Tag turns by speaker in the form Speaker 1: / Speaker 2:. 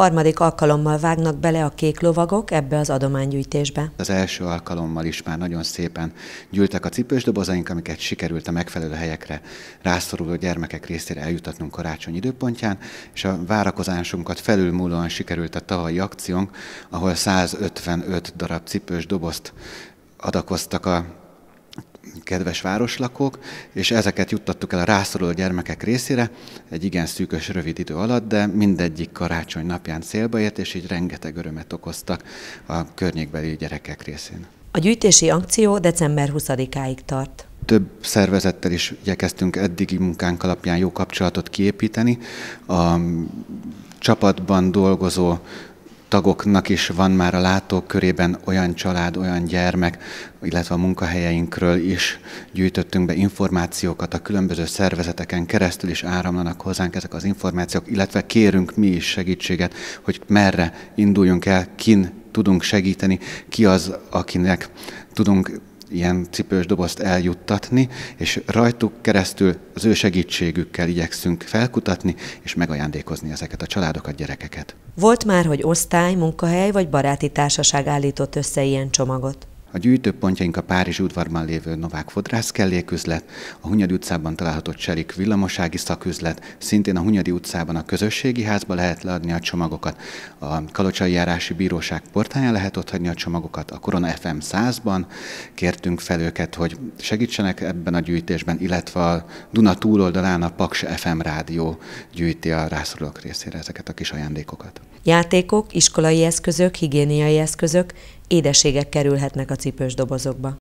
Speaker 1: Harmadik alkalommal vágnak bele a kék lovagok ebbe az adománygyűjtésbe.
Speaker 2: Az első alkalommal is már nagyon szépen gyűltek a cipős dobozaink, amiket sikerült a megfelelő helyekre rászoruló gyermekek részére eljutatnunk karácsony időpontján, és a várakozásunkat felülmúlóan sikerült a tavalyi akciónk, ahol 155 darab cipős dobozt adakoztak a kedves városlakók, és ezeket juttattuk el a rászoruló gyermekek részére egy igen szűkös rövid idő alatt, de mindegyik karácsony napján célba ért, és így rengeteg örömet okoztak a környékbeli gyerekek részén.
Speaker 1: A gyűjtési akció december 20-áig tart.
Speaker 2: Több szervezettel is igyekeztünk eddigi munkánk alapján jó kapcsolatot kiépíteni. A csapatban dolgozó tagoknak is van már a látók körében olyan család, olyan gyermek, illetve a munkahelyeinkről is gyűjtöttünk be információkat, a különböző szervezeteken keresztül is áramlanak hozzánk ezek az információk, illetve kérünk mi is segítséget, hogy merre induljunk el, kin tudunk segíteni, ki az, akinek tudunk ilyen cipős dobozt eljuttatni, és rajtuk keresztül az ő segítségükkel igyekszünk felkutatni, és megajándékozni ezeket a családokat, gyerekeket.
Speaker 1: Volt már, hogy osztály, munkahely vagy baráti társaság állított össze ilyen csomagot?
Speaker 2: A gyűjtőpontjaink a Párizs udvarban lévő Novák kelléküzlet, a Hunyadi utcában található Cserik villamosági szaküzlet, szintén a Hunyadi utcában a közösségi házba lehet leadni a csomagokat, a Kalocsai járási bíróság portáján lehet ott hagyni a csomagokat, a Korona FM 100-ban kértünk fel őket, hogy segítsenek ebben a gyűjtésben, illetve a Duna túloldalán a Paks FM rádió gyűjti a rászorulók részére ezeket a kis ajándékokat.
Speaker 1: Játékok, iskolai eszközök, higiéniai eszközök, édeségek kerülhetnek a cipős dobozokba.